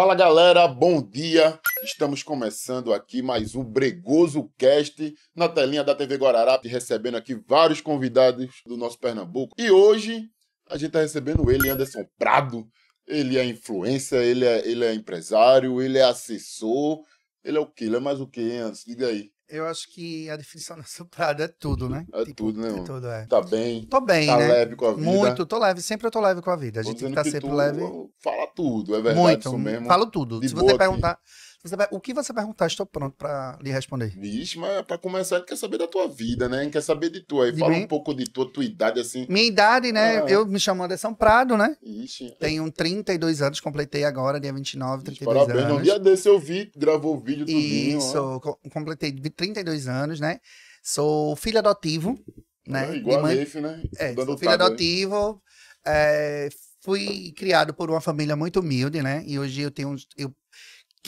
Fala galera, bom dia! Estamos começando aqui mais um Bregoso Cast na telinha da TV Guararapes, recebendo aqui vários convidados do nosso Pernambuco. E hoje a gente está recebendo ele, Anderson Prado. Ele é influencer, ele é, ele é empresário, ele é assessor, ele é o quê? Ele é mais o quê, Anderson? Diga aí. Eu acho que a definição da soprada é tudo, né? É tipo, tudo, né? É tudo, é. Tá bem. Tô bem, tá né? leve com a vida. Muito, tô leve. Sempre eu tô leve com a vida. A gente tem que tá sempre leve. Fala tudo, é verdade Muito. mesmo. Falo tudo. De Se você perguntar, aqui. Você vai, o que você perguntar, estou pronto para lhe responder. Vixe, mas para começar, gente quer saber da tua vida, né? gente quer saber de tu aí. Fala um pouco de tua, tua idade, assim. Minha idade, né? Ah. Eu me chamo Anderson Prado, né? Ixi. Tenho 32 anos, completei agora, dia 29, 32 Ixi, parabéns. anos. Parabéns, no dia desse eu vi, gravou o vídeo tudinho. Isso, ó. completei 32 anos, né? Sou filho adotivo, né? É, igual mãe... a Leif, né? É, sou filho tabu, adotivo, é, fui criado por uma família muito humilde, né? E hoje eu tenho eu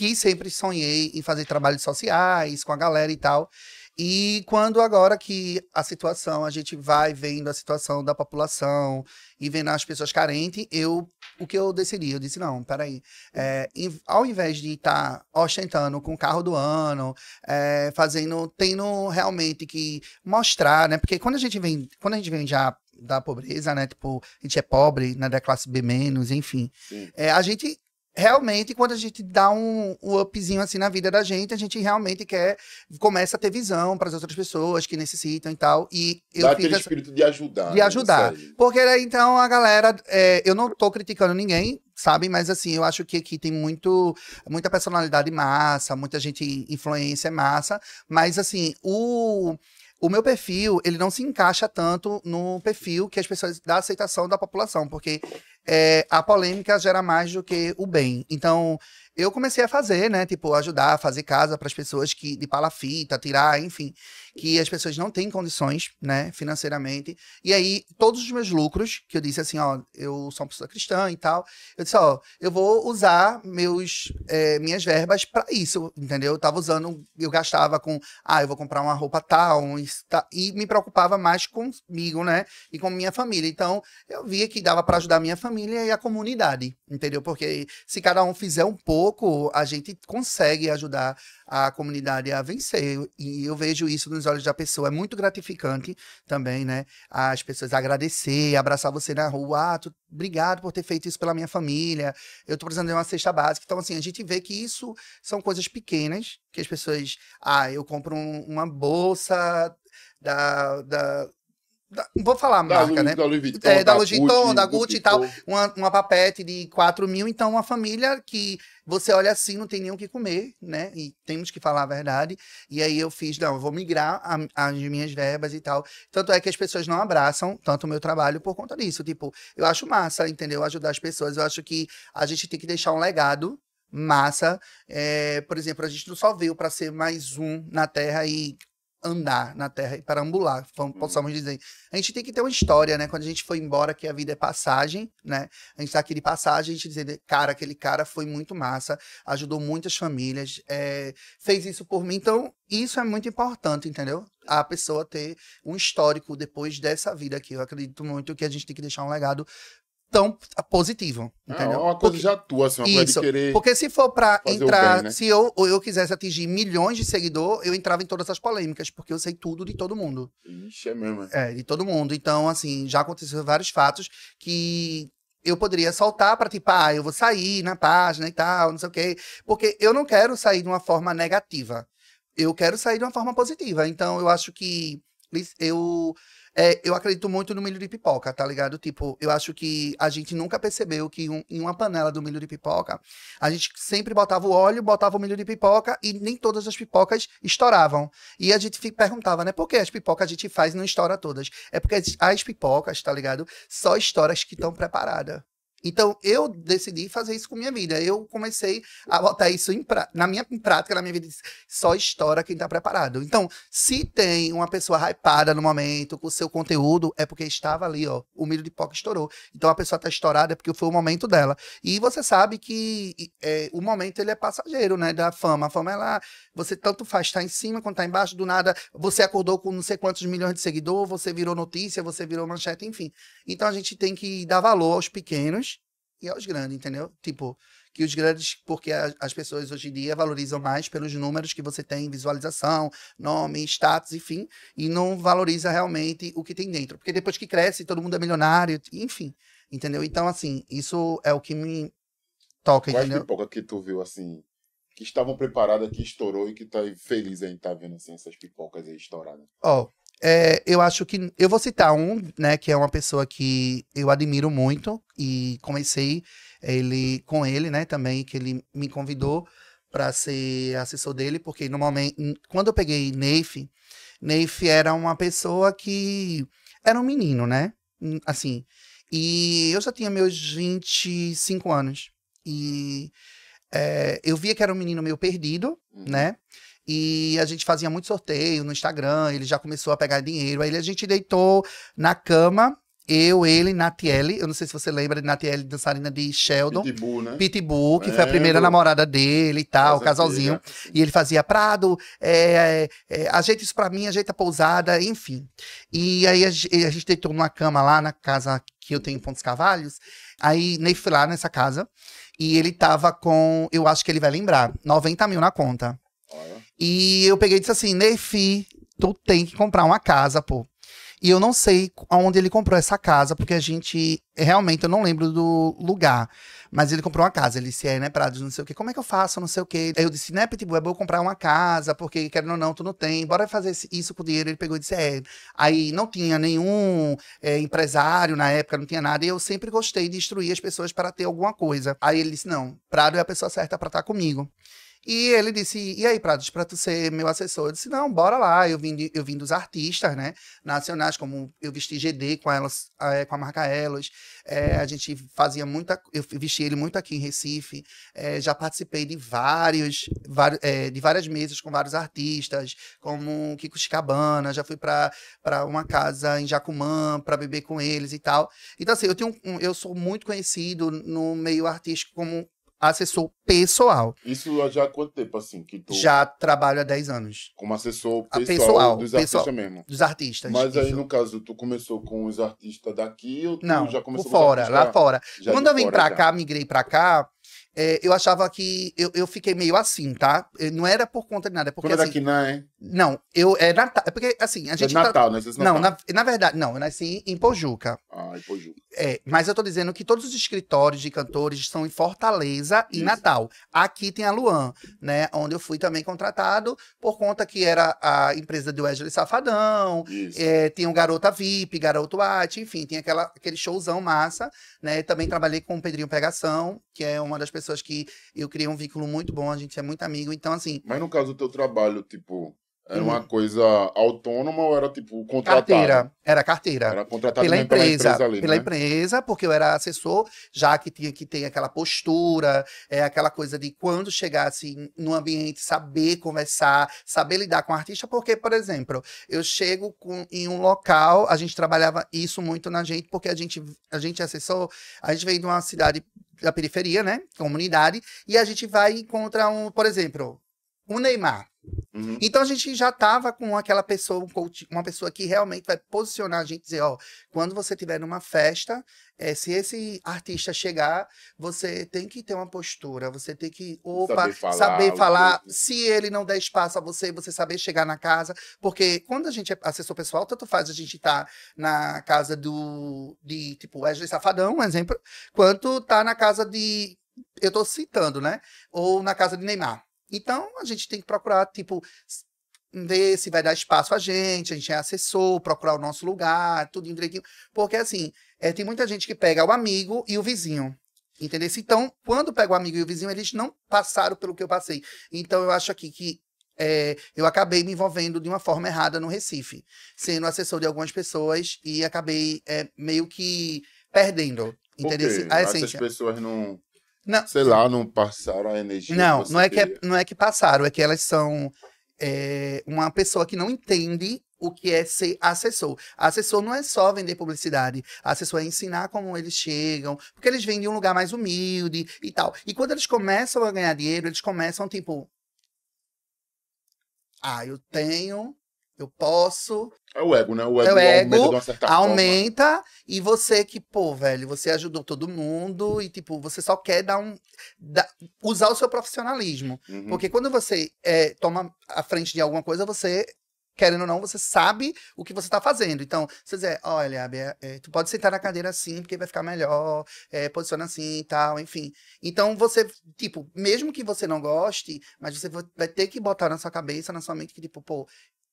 que sempre sonhei em fazer trabalhos sociais com a galera e tal. E quando agora que a situação, a gente vai vendo a situação da população e vendo as pessoas carentes, eu o que eu decidi? Eu disse, não, peraí. É, ao invés de estar tá ostentando com o carro do ano, é, fazendo, tendo realmente que mostrar, né? Porque quando a gente vem, quando a gente vem já da pobreza, né? Tipo, a gente é pobre, né? Da classe B menos, enfim. É, a gente realmente, quando a gente dá um, um upzinho assim na vida da gente, a gente realmente quer, começa a ter visão para as outras pessoas que necessitam e tal. E eu dá aquele essa, espírito de ajudar. De né, ajudar. Porque então a galera, é, eu não estou criticando ninguém, sabe? Mas assim, eu acho que aqui tem muito, muita personalidade massa, muita gente influência é massa, mas assim, o o meu perfil, ele não se encaixa tanto no perfil que as pessoas da aceitação da população, porque é, a polêmica gera mais do que o bem. Então, eu comecei a fazer, né? Tipo, ajudar a fazer casa para as pessoas que de palafita, tirar, enfim, que as pessoas não têm condições, né, financeiramente. E aí, todos os meus lucros, que eu disse assim, ó, eu sou uma pessoa cristã e tal, eu disse, ó, eu vou usar meus, é, minhas verbas para isso, entendeu? Eu tava usando, eu gastava com, ah, eu vou comprar uma roupa tal, um, e me preocupava mais comigo, né, e com minha família. Então, eu via que dava para ajudar minha família e a comunidade, entendeu? Porque se cada um fizer um pouco, pouco a gente consegue ajudar a comunidade a vencer. E eu vejo isso nos olhos da pessoa. É muito gratificante também, né? As pessoas agradecer, abraçar você na rua. Ah, tu, obrigado por ter feito isso pela minha família. Eu tô precisando de uma cesta básica. Então, assim, a gente vê que isso são coisas pequenas que as pessoas. Ah, eu compro um, uma bolsa da, da da, vou falar a da marca, né? Da Louis Vuitton, é, da, Louis Vuitton, Gucci, da Gucci e tal. Uma, uma papete de 4 mil. Então, uma família que você olha assim, não tem nem o que comer, né? E temos que falar a verdade. E aí eu fiz, não, eu vou migrar a, as minhas verbas e tal. Tanto é que as pessoas não abraçam tanto o meu trabalho por conta disso. Tipo, eu acho massa, entendeu? Ajudar as pessoas. Eu acho que a gente tem que deixar um legado massa. É, por exemplo, a gente não só veio para ser mais um na Terra e andar na terra e ambular, uhum. possamos dizer. A gente tem que ter uma história, né? Quando a gente foi embora, que a vida é passagem, né? A gente tá aqui de passagem, a gente dizer, cara, aquele cara foi muito massa, ajudou muitas famílias, é, fez isso por mim. Então, isso é muito importante, entendeu? A pessoa ter um histórico depois dessa vida aqui. Eu acredito muito que a gente tem que deixar um legado tão positivo. Entendeu? É uma coisa porque, já tua, assim, uma isso, coisa de querer. Porque se for para entrar, bem, né? se eu, eu quisesse atingir milhões de seguidores, eu entrava em todas as polêmicas, porque eu sei tudo de todo mundo. Ixi, é mesmo. É, é de todo mundo. Então, assim, já aconteceu vários fatos que eu poderia soltar para tipo, ah, eu vou sair na página e tal, não sei o quê. Porque eu não quero sair de uma forma negativa. Eu quero sair de uma forma positiva. Então, eu acho que eu é, eu acredito muito no milho de pipoca, tá ligado? Tipo, eu acho que a gente nunca percebeu que um, em uma panela do milho de pipoca, a gente sempre botava o óleo, botava o milho de pipoca e nem todas as pipocas estouravam. E a gente perguntava, né? Por que as pipocas a gente faz e não estoura todas? É porque as, as pipocas, tá ligado? Só estouram as que estão preparadas. Então, eu decidi fazer isso com minha vida. Eu comecei a botar isso pra... na minha em prática, na minha vida. Só estoura quem está preparado. Então, se tem uma pessoa hypada no momento com o seu conteúdo, é porque estava ali, ó. O milho de pipoca estourou. Então, a pessoa está estourada porque foi o momento dela. E você sabe que é, o momento, ele é passageiro, né? Da fama. A fama, ela... Você tanto faz estar tá em cima quanto tá embaixo. Do nada, você acordou com não sei quantos milhões de seguidores, você virou notícia, você virou manchete, enfim. Então, a gente tem que dar valor aos pequenos e aos grandes, entendeu? Tipo, que os grandes, porque as pessoas hoje em dia valorizam mais pelos números que você tem, visualização, nome, status, enfim, e não valoriza realmente o que tem dentro. Porque depois que cresce, todo mundo é milionário, enfim, entendeu? Então, assim, isso é o que me toca, Quais entendeu? pipoca que tu viu, assim, que estavam preparadas, que estourou e que tá feliz em estar tá vendo, assim, essas pipocas aí estouradas? Ó, oh, é, eu acho que. Eu vou citar um, né, que é uma pessoa que eu admiro muito e comecei eh, ele com ele, né, também, que ele me convidou para ser assessor dele, porque no momento. Quando eu peguei Neif, Neif era uma pessoa que. Era um menino, né? Assim. E eu já tinha meus 25 anos. E é, eu via que era um menino meio perdido, uhum. né? E a gente fazia muito sorteio no Instagram, ele já começou a pegar dinheiro. Aí a gente deitou na cama, eu, ele, Natiele. Eu não sei se você lembra de Natiele, dançarina de Sheldon. Pitbull, né? Pitbull, que é, foi a primeira eu... namorada dele e tal, o casalzinho. Né? e ele fazia Prado, é, é, ajeita isso pra mim, ajeita a pousada, enfim. E aí a, a, gente deitou numa cama lá na casa que eu tenho em Pontos Cavalhos. Aí fui lá nessa casa. E ele tava com, eu acho que ele vai lembrar, 90 mil na conta. E eu peguei e disse assim: Nefi, tu tem que comprar uma casa, pô. E eu não sei onde ele comprou essa casa, porque a gente realmente eu não lembro do lugar. Mas ele comprou uma casa. Ele disse, é, né, Prados, não sei o quê. Como é que eu faço? Não sei o quê. Aí eu disse, né, Pitbull, é bom comprar uma casa, porque querendo ou não, tu não tem. Bora fazer isso com o dinheiro. Ele pegou e disse, é. Aí não tinha nenhum é, empresário na época, não tinha nada. E eu sempre gostei de instruir as pessoas para ter alguma coisa. Aí ele disse, não, Prado é a pessoa certa para estar tá comigo. E ele disse: E aí, Prados, para tu ser meu assessor? Eu disse: Não, bora lá. Eu vim, de, eu vim dos artistas né, nacionais, como eu vesti GD com, elas, é, com a marca Elos. É, a gente fazia muita. Eu vesti ele muito aqui em Recife, é, já participei de vários, vários é, de várias mesas com vários artistas, como Kiko Chicabana, já fui para uma casa em Jacumã para beber com eles e tal. Então assim, eu tenho eu sou muito conhecido no meio artístico como assessor pessoal. Isso já há quanto tempo, assim, que tu... Já trabalho há 10 anos. Como assessor ah, pessoal, pessoal dos pessoal, artistas mesmo. Dos artistas. Mas isso. aí, no caso, tu começou com os artistas daqui ou tu Não, já começou por fora, lá fora. Já é Quando eu vim fora, pra já. cá, migrei pra cá, é, eu achava que. Eu, eu fiquei meio assim, tá? Eu, não era por conta de nada. É porque, Quando assim, é Quinã, né? hein? Não, eu. É Natal. É porque, assim, a é gente. É Natal, tá, né? não, na, na, verdade, não. Eu nasci em Pojuca. Ah, em Pojuca. É, mas eu tô dizendo que todos os escritórios de cantores são em Fortaleza Isso. e Natal. Aqui tem a Luan, né? Onde eu fui também contratado, por conta que era a empresa do Wesley Safadão. Isso. É, tinha o Garota VIP, Garoto Arte, enfim, tinha aquela, aquele showzão massa, né? Também trabalhei com o Pedrinho Pegação, que é uma das pessoas pessoas que eu criei um vínculo muito bom, a gente é muito amigo. Então, assim. Mas no caso do teu trabalho, tipo, era uma hum. coisa autônoma ou era tipo contratado? Carteira, era carteira. Era contratado pela empresa, pela empresa ali, Pela né? empresa, porque eu era assessor, já que tinha que ter aquela postura, é aquela coisa de quando chegasse assim, no ambiente, saber conversar, saber lidar com o artista, porque, por exemplo, eu chego com, em um local, a gente trabalhava isso muito na gente, porque a gente, a gente é assessor, a gente veio de uma cidade da periferia, né? Comunidade, e a gente vai encontrar um, por exemplo, o um Neymar. Uhum. Então a gente já estava com aquela pessoa, um coach, uma pessoa que realmente vai posicionar a gente, dizer, ó, quando você estiver numa festa, é, se esse artista chegar, você tem que ter uma postura, você tem que, opa, saber falar. Saber falar se ele não der espaço a você, você saber chegar na casa, porque quando a gente é assessor pessoal, tanto faz a gente estar tá na casa do, de, tipo, Wesley Safadão, um exemplo, quanto tá na casa de, eu tô citando, né? Ou na casa de Neymar. Então, a gente tem que procurar, tipo, ver se vai dar espaço a gente, a gente é assessor, procurar o nosso lugar, tudo direitinho. Porque, assim, é, tem muita gente que pega o amigo e o vizinho. Entendeu? Então, quando pega o amigo e o vizinho, eles não passaram pelo que eu passei. Então, eu acho aqui que é, eu acabei me envolvendo de uma forma errada no Recife, sendo assessor de algumas pessoas e acabei é, meio que perdendo. Entendeu? A Essas pessoas não não. Sei lá, não passaram a energia. Não, não é, que é, não é que passaram, é que elas são é, uma pessoa que não entende o que é ser assessor. Assessor não é só vender publicidade. Assessor é ensinar como eles chegam, porque eles vêm de um lugar mais humilde e tal. E quando eles começam a ganhar dinheiro, eles começam, tipo. Ah, eu tenho eu posso. É o ego, né? O ego, é o ego aumenta, aumenta e você que, pô, velho, você ajudou todo mundo e, tipo, você só quer dar um. usar o seu profissionalismo. Uhum. Porque quando você é, toma a frente de alguma coisa, você querendo ou não, você sabe o que você está fazendo. Então, você dizer, olha, Bia, é, é, tu pode sentar na cadeira assim, porque vai ficar melhor, é, posiciona assim e tal, enfim. Então, você, tipo, mesmo que você não goste, mas você vai ter que botar na sua cabeça, na sua mente, que, tipo, pô,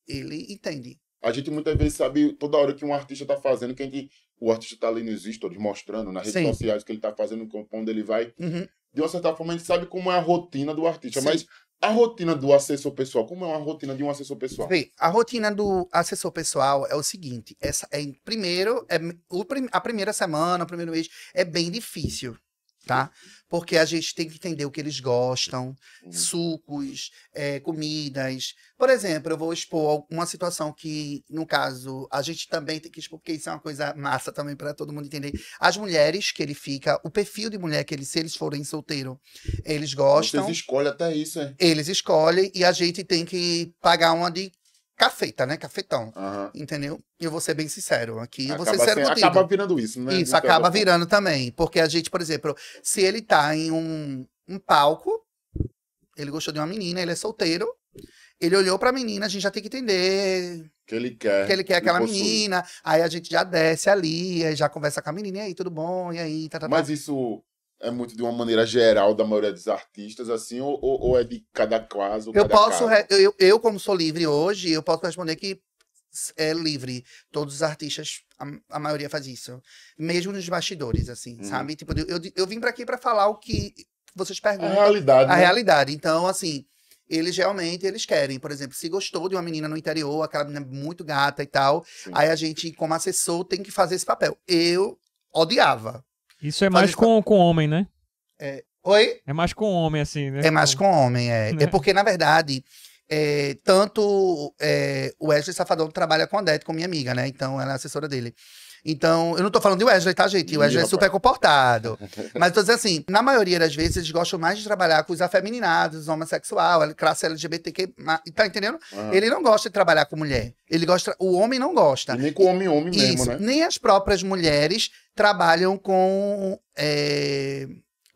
ele entende. A gente muitas vezes sabe toda hora que um artista está fazendo, que a gente, o artista está ali nos stories mostrando, nas redes Sim. sociais, o que ele está fazendo, onde ele vai. Uhum. De uma certa forma, a gente sabe como é a rotina do artista, Sim. mas a rotina do assessor pessoal, como é uma rotina de um assessor pessoal? Bem, a rotina do assessor pessoal é o seguinte: essa é primeiro, é, o, a primeira semana, o primeiro mês é bem difícil tá? Porque a gente tem que entender o que eles gostam, uhum. sucos, é, comidas. Por exemplo, eu vou expor uma situação que, no caso, a gente também tem que expor, porque isso é uma coisa massa também para todo mundo entender. As mulheres que ele fica, o perfil de mulher que ele, se eles forem solteiro, eles gostam. Eles escolhem até isso, é? Eles escolhem e a gente tem que pagar uma de cafeta, né? Cafetão. Uhum. Entendeu? Eu vou ser bem sincero aqui. Acaba, sincero sem, acaba virando isso, né? Isso, acaba virando também. Porque a gente, por exemplo, se ele tá em um, um palco, ele gostou de uma menina, ele é solteiro, ele olhou pra menina, a gente já tem que entender. Que ele quer. Que ele quer aquela possui. menina. Aí a gente já desce ali, aí já conversa com a menina, e aí, tudo bom? E aí, tá, tá, tá. Mas isso é muito de uma maneira geral da maioria dos artistas, assim, ou, ou é de cada quase Eu cada posso, Eu, eu como sou livre hoje, eu posso responder que é livre. Todos os artistas, a, a maioria faz isso. Mesmo nos bastidores, assim, hum. sabe? Tipo, eu, eu vim para aqui para falar o que vocês perguntam. A realidade. A né? realidade. Então, assim, eles realmente eles querem. Por exemplo, se gostou de uma menina no interior, aquela menina muito gata e tal, Sim. aí a gente, como assessor, tem que fazer esse papel. Eu odiava. Isso é mais com, com homem, né? É... Oi? É mais com homem, assim, né? É mais com homem, é. É porque, na verdade, é, tanto é, o Wesley Safadão trabalha com a Dete, com minha amiga, né? Então, ela é assessora dele. Então, eu não tô falando de Wesley, tá, gente? O Wesley é super comportado. Mas tô dizendo assim, na maioria das vezes, eles gostam mais de trabalhar com os afeminados, os homossexual, classe LGBTQ. Tá entendendo? Uhum. Ele não gosta de trabalhar com mulher. Ele gosta. O homem não gosta. E nem com homem-homem mesmo, né? Nem as próprias mulheres trabalham com. É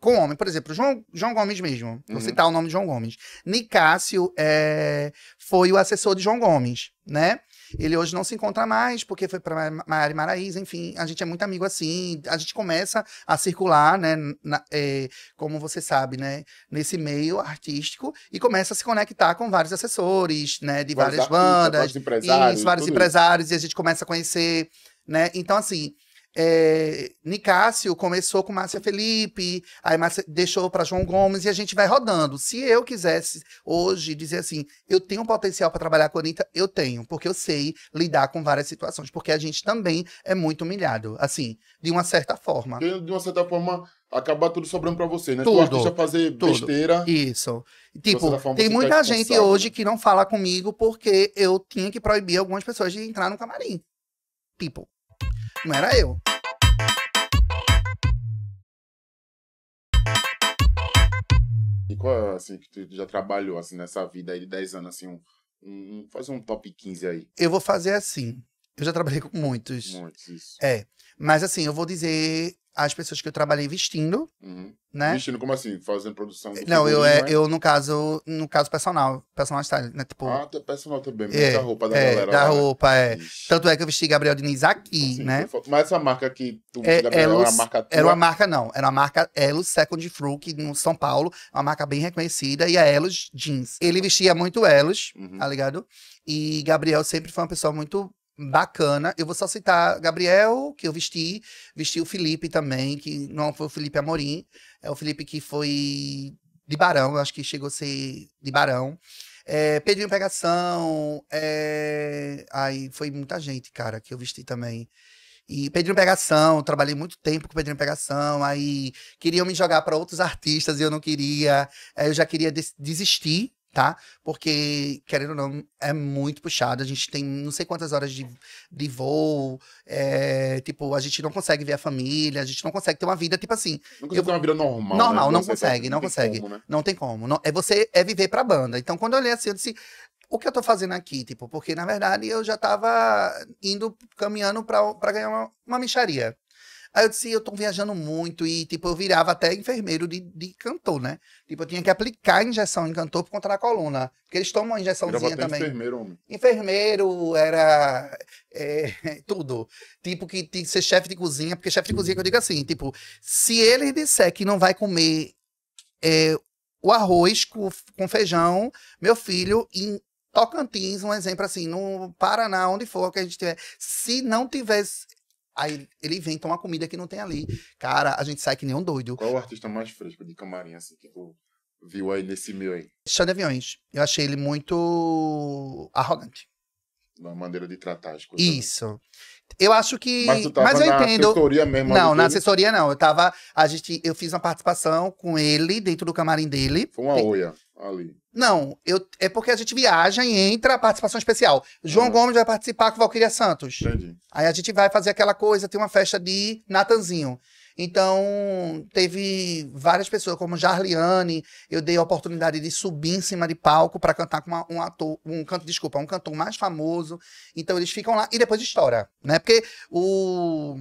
com homem. Por exemplo, João, João Gomes mesmo. Vou uhum. citar o nome de João Gomes. Nicásio é, foi o assessor de João Gomes, né? Ele hoje não se encontra mais, porque foi para Maiara e Maraísa, enfim, a gente é muito amigo assim, a gente começa a circular, né, na, é, como você sabe, né, nesse meio artístico, e começa a se conectar com vários assessores, né, de várias, várias bandas, vários empresários, isso, vários empresários, isso. e a gente começa a conhecer, né, então assim, é, Nicásio começou com Márcia Felipe, aí Márcia deixou para João Gomes e a gente vai rodando. Se eu quisesse hoje dizer assim, eu tenho potencial para trabalhar com a Anitta, eu tenho, porque eu sei lidar com várias situações, porque a gente também é muito humilhado, assim, de uma certa forma. De uma certa forma, acabar tudo sobrando para você, né? Tudo. Tu fazer tudo. besteira. Isso. Tipo, tem tá muita gente hoje né? que não fala comigo porque eu tinha que proibir algumas pessoas de entrar no camarim. Tipo, não era eu. E qual, assim, que tu já trabalhou, assim, nessa vida aí de 10 anos, assim, um, um, faz um top 15 aí. Eu vou fazer assim. Eu já trabalhei com muitos. Muitos, isso. É. Mas, assim, eu vou dizer as pessoas que eu trabalhei vestindo, uhum. né? Vestindo como assim? Fazendo produção? Não, eu, é, eu no caso, no caso personal, personal style, né? Tipo, ah, tá, personal também, mas é, da roupa da é, galera. Da lá, né? roupa, né? é. Ixi. Tanto é que eu vesti Gabriel Diniz aqui, né? Mas essa marca que tu é, Gabriel, Elos, é era é uma marca tua? Era uma marca, não. Era uma marca Elos Second Fruit, no São Paulo. Uma marca bem reconhecida. E a Elos Jeans. Ele vestia muito Elos, uhum. tá ligado? E Gabriel sempre foi uma pessoa muito bacana. Eu vou só citar Gabriel, que eu vesti, vesti o Felipe também, que não foi o Felipe Amorim, é o Felipe que foi de Barão, acho que chegou a ser de Barão. É, Pedrinho Pegação, é... aí foi muita gente, cara, que eu vesti também. E Pedrinho Pegação, trabalhei muito tempo com Pedrinho Pegação, aí queriam me jogar para outros artistas e eu não queria, eu já queria des desistir tá? Porque, querendo ou não, é muito puxado. A gente tem não sei quantas horas de, de voo. É, tipo, a gente não consegue ver a família, a gente não consegue ter uma vida, tipo assim. Não consegue ter uma vida normal. Normal, né? não, consegue, não, consegue. né? Não tem como. Não, é você é viver pra banda. Então, quando eu olhei assim, eu disse. O que eu tô fazendo aqui, tipo, porque na verdade eu já tava indo, caminhando pra, ganhar uma, uma micharia. Aí eu disse, eu tô viajando muito e, tipo, eu virava até enfermeiro de, de cantor, né? Tipo, eu tinha que aplicar injeção em cantor por conta da coluna. Porque eles tomam uma injeçãozinha também. enfermeiro, homem. Enfermeiro era é, tudo. Tipo, que tinha que ser chefe de cozinha, porque chefe de cozinha que eu digo assim, tipo, se ele disser que não vai comer é, o arroz com, com feijão, meu filho, em, Tocantins, um exemplo assim, no Paraná, onde for que a gente tiver. Se não tivesse Aí ele inventa uma comida que não tem ali. Cara, a gente sai que nem um doido. Qual o artista mais fresco de camarim, assim, que tu viu aí nesse meio aí? Xande Aviões. Eu achei ele muito arrogante. Na maneira de tratar as coisas. Né? Isso. Eu acho que. Mas, tu tava Mas eu na entendo. Assessoria mesmo, não, na assessoria não. Eu tava. A gente, eu fiz uma participação com ele dentro do camarim dele. Foi uma oia ali. Não, eu, é porque a gente viaja e entra a participação especial. João ah. Gomes vai participar com Valquíria Santos. Entendi. Aí a gente vai fazer aquela coisa, tem uma festa de Natanzinho. Então, teve várias pessoas, como Jarliane, eu dei a oportunidade de subir em cima de palco para cantar com uma, um ator, um canto, desculpa, um cantor mais famoso. Então eles ficam lá e depois estoura, né? Porque o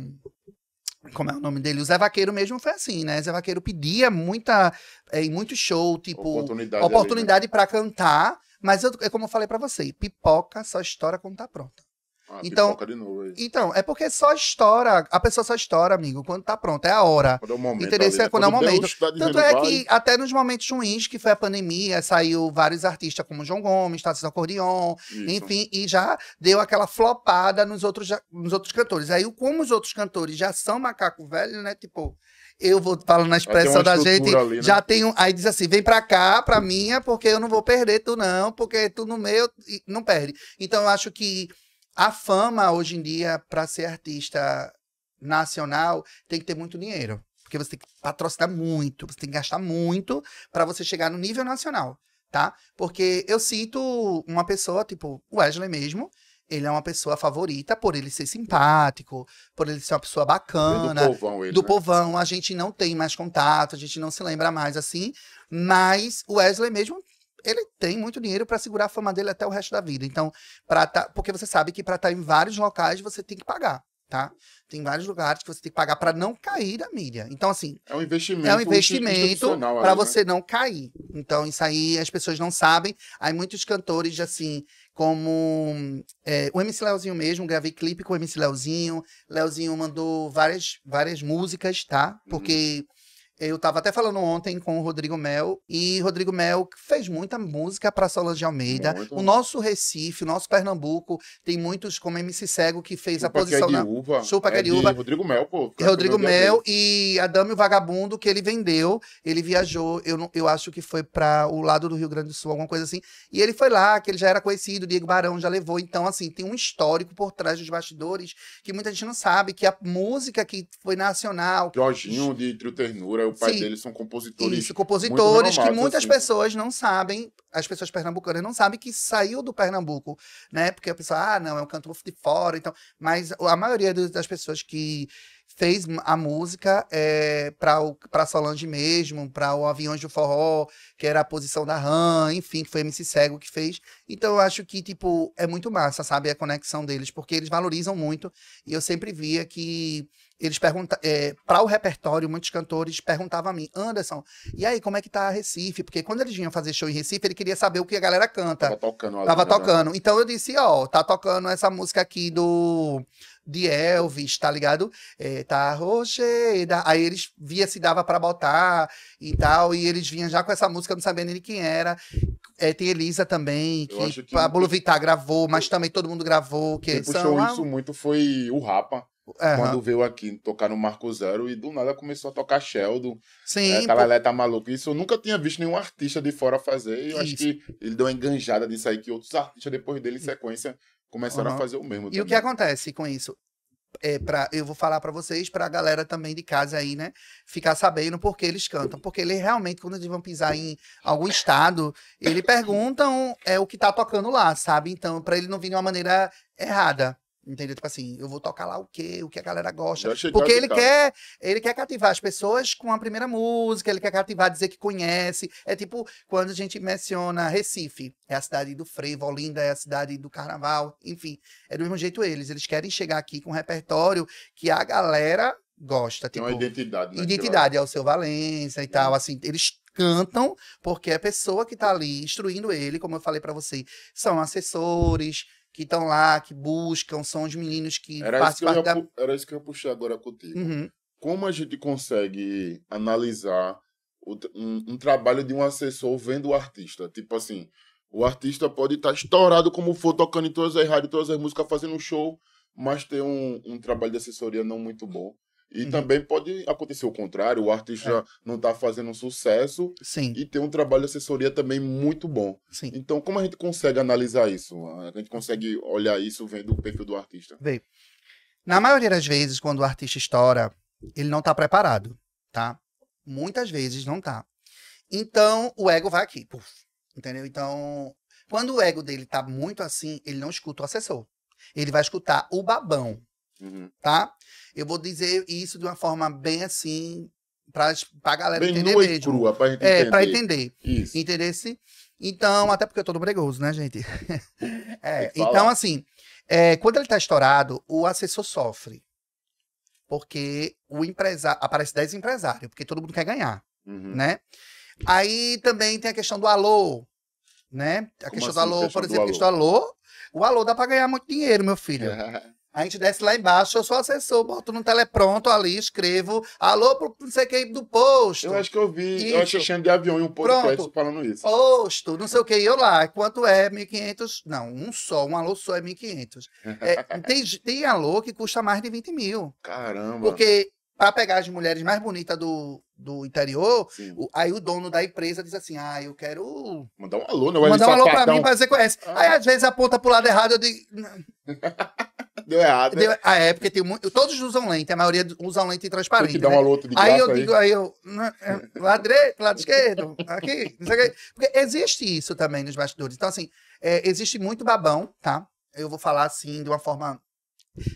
como é o nome dele? O Zé Vaqueiro mesmo foi assim, né? Zé Vaqueiro pedia muita, é, em muito show, tipo, oportunidade, né? oportunidade para cantar. Mas eu, é como eu falei para você, pipoca só estoura quando tá pronta. Ah, então, é então, é porque só estoura, a pessoa só estoura, amigo, quando tá pronto, é a hora. Quando é o momento. Entendeu? Ali, é, né? é quando, é o momento. Tanto é que até nos momentos ruins, que foi a pandemia, saiu vários artistas como João Gomes, Tassis Acordeon, Isso. enfim, e já deu aquela flopada nos outros, nos outros cantores. Aí, como os outros cantores já são macaco velho, né? Tipo, eu vou falando na expressão da gente, ali, né? já tem um, aí diz assim, vem pra cá, pra minha, é porque eu não vou perder tu não, porque tu no meio não perde. Então eu acho que a fama, hoje em dia, para ser artista nacional, tem que ter muito dinheiro. Porque você tem que patrocinar muito, você tem que gastar muito para você chegar no nível nacional, tá? Porque eu cito uma pessoa, tipo o Wesley mesmo, ele é uma pessoa favorita por ele ser simpático, por ele ser uma pessoa bacana. Do povão, ele, do né? povão, a gente não tem mais contato, a gente não se lembra mais assim. Mas o Wesley mesmo ele tem muito dinheiro para segurar a fama dele até o resto da vida. Então, para tá, porque você sabe que para estar tá em vários locais você tem que pagar, tá? Tem vários lugares que você tem que pagar para não cair da mídia. Então, assim, é um investimento, é um investimento para né? você né? não cair. Então, isso aí as pessoas não sabem. Aí muitos cantores assim, como é, o MC Leozinho mesmo, gravei clipe com o MC Leozinho. Leozinho mandou várias várias músicas, tá? Porque uhum eu estava até falando ontem com o Rodrigo Mel, e Rodrigo Mel fez muita música para Solange Almeida. Muito. O nosso Recife, o nosso Pernambuco, tem muitos, como MC Cego, que fez Chupa a posição. Que é de uva. Chupa é que é, é de uva. Rodrigo Mel, pô. Rodrigo é Mel e Adame o Vagabundo, que ele vendeu. Ele viajou, eu, eu acho que foi para o lado do Rio Grande do Sul, alguma coisa assim. E ele foi lá, que ele já era conhecido, Diego Barão já levou. Então, assim, tem um histórico por trás dos bastidores que muita gente não sabe, que a música que foi nacional. Jorginho de Trio Ternura, o pai Sim. dele são compositores. Isso, compositores que muitas assim. pessoas não sabem, as pessoas pernambucanas não sabem que saiu do Pernambuco, né? Porque a pessoa, ah, não, é um cantor de fora, então. Mas a maioria das pessoas que fez a música é, para Solange mesmo, para o Aviões do Forró, que era a posição da Ram, enfim, que foi MC Cego que fez. Então eu acho que, tipo, é muito massa, sabe, a conexão deles, porque eles valorizam muito. E eu sempre via que eles perguntam é, para o repertório, muitos cantores perguntavam a mim, Anderson, e aí, como é que tá Recife? Porque quando eles vinham fazer show em Recife, ele queria saber o que a galera canta. Tava tocando. Tava ali, né, tocando. Né? Então eu disse, ó, tá tocando essa música aqui do de Elvis, tá ligado? É, tá rocheira. Aí eles via se dava para botar e tal, e eles vinham já com essa música, não sabendo nem quem era. É, tem Elisa também, que, que a Bolo Vittar gravou, mas também todo mundo gravou. Que Quem puxou isso muito foi o Rapa. Uhum. Quando veio aqui tocar no Marco Zero e do nada começou a tocar Sheldon. Sim. É, Talalé tá maluco. Isso eu nunca tinha visto nenhum artista de fora fazer. E eu Isso. acho que ele deu uma enganjada disso aí, que outros artistas depois dele, em sequência, começaram uhum. a fazer o mesmo. E o que acontece com isso? É pra, eu vou falar para vocês, para a galera também de casa aí, né? Ficar sabendo por que eles cantam. Porque eles realmente, quando eles vão pisar em algum estado, eles perguntam é, o que tá tocando lá, sabe? Então, para ele não vir de uma maneira errada. Entendeu? Tipo assim, eu vou tocar lá o quê? O que a galera gosta. Porque ele quer, ele quer cativar as pessoas com a primeira música, ele quer cativar, dizer que conhece. É tipo quando a gente menciona Recife, é a cidade do frevo, Olinda é a cidade do carnaval, enfim. É do mesmo jeito eles, eles querem chegar aqui com um repertório que a galera gosta. Tipo, Tem uma tipo, identidade. Né, identidade, é o seu Valença e tal, uhum. assim, eles cantam porque é a pessoa que está ali instruindo ele, como eu falei para você, são assessores, que estão lá, que buscam, são os meninos que era participam isso que Era isso que eu puxei agora contigo. Uhum. Como a gente consegue analisar o, um, um, trabalho de um assessor vendo o artista? Tipo assim, o artista pode estar tá estourado como for, tocando em todas as rádios, todas as músicas, fazendo um show, mas ter um, um trabalho de assessoria não muito bom. E uhum. também pode acontecer o contrário, o artista é. não está fazendo um sucesso Sim. e tem um trabalho de assessoria também muito bom. Sim. Então, como a gente consegue analisar isso? A gente consegue olhar isso vendo o perfil do artista? Vê. Na maioria das vezes, quando o artista estoura, ele não está preparado, tá? Muitas vezes não está Então, o ego vai aqui, puf, entendeu? Então, quando o ego dele está muito assim, ele não escuta o assessor. Ele vai escutar o babão, uhum. tá? Eu vou dizer isso de uma forma bem assim, para a galera bem entender nua mesmo. E crua, pra gente é, entender. para entender. Isso. Entender se. Então, até porque eu tô no bregoso, né, gente? é, então, assim, é, quando ele tá estourado, o assessor sofre. Porque o empresário. Aparece 10 empresários, porque todo mundo quer ganhar. Uhum. né? Aí também tem a questão do alô, né? A Como questão assim, do alô, por exemplo, a questão do alô. O alô dá para ganhar muito dinheiro, meu filho. É. A gente desce lá embaixo, eu sou assessor, boto no telepronto ali, escrevo, alô pro não sei quem do posto. Eu acho que eu vi, isso. eu acho que de avião e um podcast Pronto. falando isso. Posto, não sei o que, eu lá, quanto é 1.500? Não, um só, um alô só é 1.500. É, tem, tem alô que custa mais de 20 mil. Caramba. Porque para pegar as mulheres mais bonitas do, do interior, o, aí o dono da empresa diz assim: Ah, eu quero. Mandar um alô, né? Mandar um alô pra mim pra você conhece. Ah. Aí às vezes aponta pro lado errado, eu digo. Deu errado. Deu, né? ah, é, porque tem muito. Todos usam lente, a maioria usam lente transparente. Né? aí eu aí. digo, aí eu. Né, é, ladré lado esquerdo, aqui, não sei o que. Porque existe isso também nos bastidores. Então, assim, é, existe muito babão, tá? Eu vou falar assim de uma forma.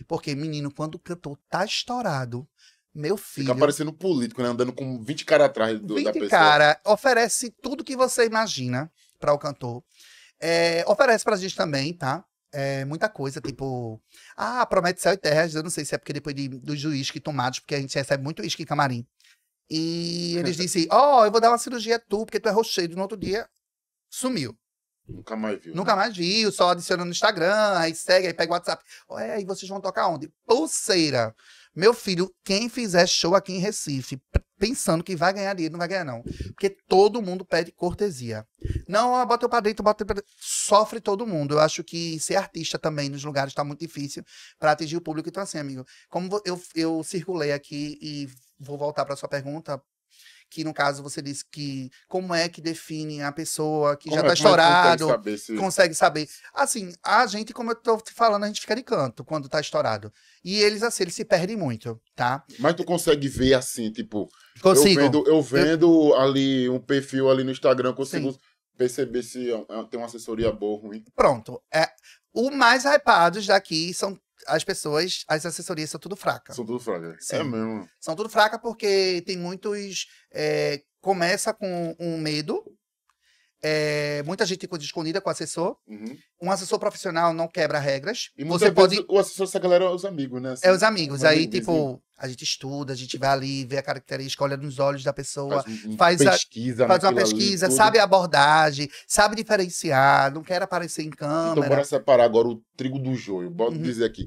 Porque, menino, quando o cantor tá estourado, meu filho. Fica parecendo político, né? Andando com 20 caras atrás do, 20 da pessoa. cara oferece tudo que você imagina para o cantor. É, oferece pra gente também, tá? é, muita coisa, tipo, ah, promete céu e terra, eu não sei se é porque depois de, dos juízes que tomados, porque a gente recebe muito uísque em camarim. E eles dizem, ó, oh, eu vou dar uma cirurgia tu, porque tu é rochedo. No outro dia, sumiu. Nunca mais viu. Nunca né? mais viu, só adicionando no Instagram, aí segue, aí pega o WhatsApp. Ué, aí vocês vão tocar onde? Pulseira. Meu filho, quem fizer show aqui em Recife, pensando que vai ganhar dinheiro, não vai ganhar, não. Porque todo mundo pede cortesia. Não, bota eu pra dentro, bota eu pra dentro. Sofre todo mundo. Eu acho que ser artista também nos lugares tá muito difícil para atingir o público. Então, assim, amigo, como eu, eu circulei aqui e vou voltar para sua pergunta que no caso você disse que como é que define a pessoa que como já está é, tá é estourado, consegue saber, se... consegue saber. Assim, a gente, como eu estou te falando, a gente fica de canto quando está estourado. E eles, assim, eles se perdem muito, tá? Mas tu consegue ver assim, tipo... Consigo. Eu vendo, eu vendo eu... ali um perfil ali no Instagram, consigo... Sim perceber se é é tem uma assessoria boa ou ruim. Pronto. É, o mais hypados daqui são as pessoas, as assessorias são tudo fraca. São tudo fraca. Sim. É mesmo. São tudo fraca porque tem muitos. É, começa com um medo é, muita gente ficou escondida com o assessor. Uhum. Um assessor profissional não quebra regras. E você pode. O assessor dessa galera é os amigos, né? Assim, é os amigos. Aí, tipo, a gente estuda, a gente vai ali, vê a característica, olha nos olhos da pessoa, faz, um, faz, pesquisa a, faz uma pesquisa, ali, sabe a abordagem, sabe diferenciar, não quer aparecer em então, câmera. Então, bora separar agora o trigo do joio. Bora uhum. dizer aqui.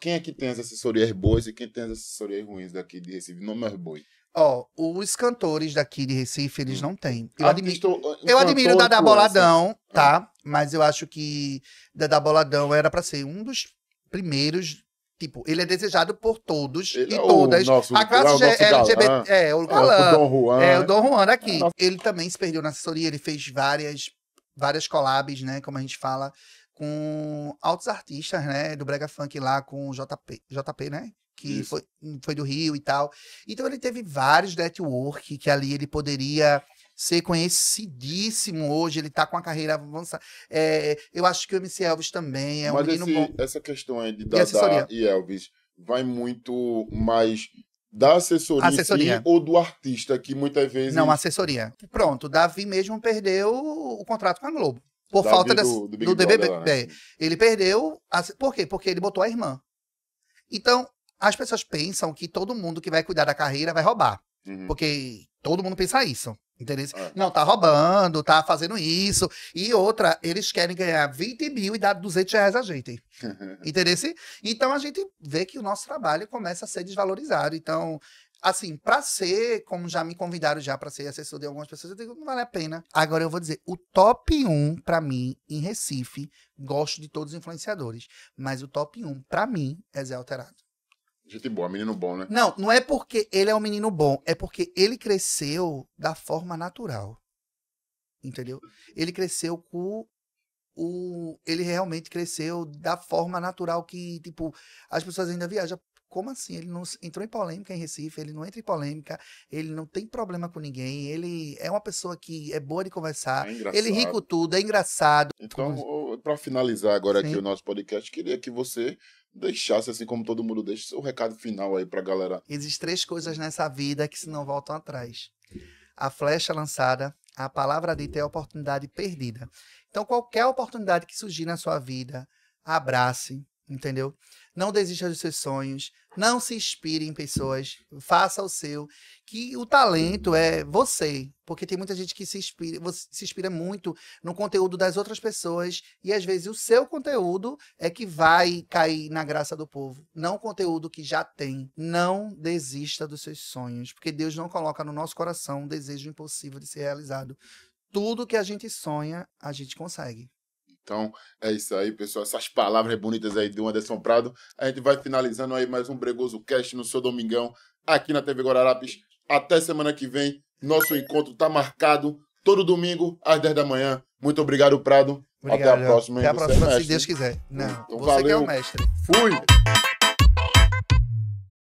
Quem é que tem as assessorias boas e quem tem as assessorias ruins daqui de Recife? Nome é boi. Ó, os cantores daqui de Recife, eles não têm. Eu, Artista, ah, eh, eu admiro Dada Boladão, ah. tá? Mas eu acho que Dada Boladão era para ser um dos primeiros. Tipo, ele é desejado por todos ele, e é todas. Nosso, a classe é LGBT. É galã, é, é, o galã. O Dom Juan. É, o Dom Juan aqui. Ele também se perdeu na assessoria, ele fez várias várias collabs, né? Como a gente fala, com altos artistas, né? Do Brega Funk lá com o JP, JP né? Que foi, foi do Rio e tal. Então ele teve vários network que ali ele poderia ser conhecidíssimo hoje, ele tá com a carreira avançada. É, eu acho que o MC Elvis também é Mas um esse, bom. essa questão aí de Dada e, e Elvis vai muito mais da assessoria, assessoria. ou do artista, que muitas vezes. Não, assessoria. Pronto, Davi mesmo perdeu o contrato com a Globo. Por falta do, do, do BBB. né? É. Ele perdeu. A, por quê? Porque ele botou a irmã. Então, as pessoas pensam que todo mundo que vai cuidar da carreira vai roubar. Uhum. Porque todo mundo pensa isso. Entendeu? Ah. Não, tá roubando, tá fazendo isso. E outra, eles querem ganhar 20 mil e dar 200 reais a gente. entendeu? Então a gente vê que o nosso trabalho começa a ser desvalorizado. Então assim, para ser, como já me convidaram já para ser assessor de algumas pessoas, eu digo, não vale a pena. Agora eu vou dizer, o top 1 para mim em Recife, gosto de todos os influenciadores, mas o top 1 para mim é Zé Alterado. Gente boa, menino bom, né? Não, não é porque ele é um menino bom, é porque ele cresceu da forma natural. Entendeu? Ele cresceu com o ele realmente cresceu da forma natural que, tipo, as pessoas ainda viajam como assim? Ele não entrou em polêmica em Recife, ele não entra em polêmica, ele não tem problema com ninguém, ele é uma pessoa que é boa de conversar, é ele rico tudo, é engraçado. Então, para finalizar agora Sim. aqui o nosso podcast, queria que você deixasse, assim como todo mundo deixa, o recado final aí pra galera. Existem três coisas nessa vida que se não voltam atrás. A flecha lançada, a palavra dita e a oportunidade perdida. Então, qualquer oportunidade que surgir na sua vida, abrace, entendeu? não desista dos seus sonhos, não se inspire em pessoas, faça o seu, que o talento é você, porque tem muita gente que se inspira, se inspira muito no conteúdo das outras pessoas e às vezes o seu conteúdo é que vai cair na graça do povo, não o conteúdo que já tem. Não desista dos seus sonhos, porque Deus não coloca no nosso coração um desejo impossível de ser realizado. Tudo que a gente sonha, a gente consegue. Então, é isso aí, pessoal. Essas palavras bonitas aí do Anderson Prado. A gente vai finalizando aí mais um Bregoso Cast no seu domingão, aqui na TV Guararapes. Até semana que vem. Nosso encontro está marcado todo domingo, às 10 da manhã. Muito obrigado, Prado. Obrigado. Até a próxima. Até a próxima, se Deus quiser. Não, então, você valeu. que é o mestre. Fui!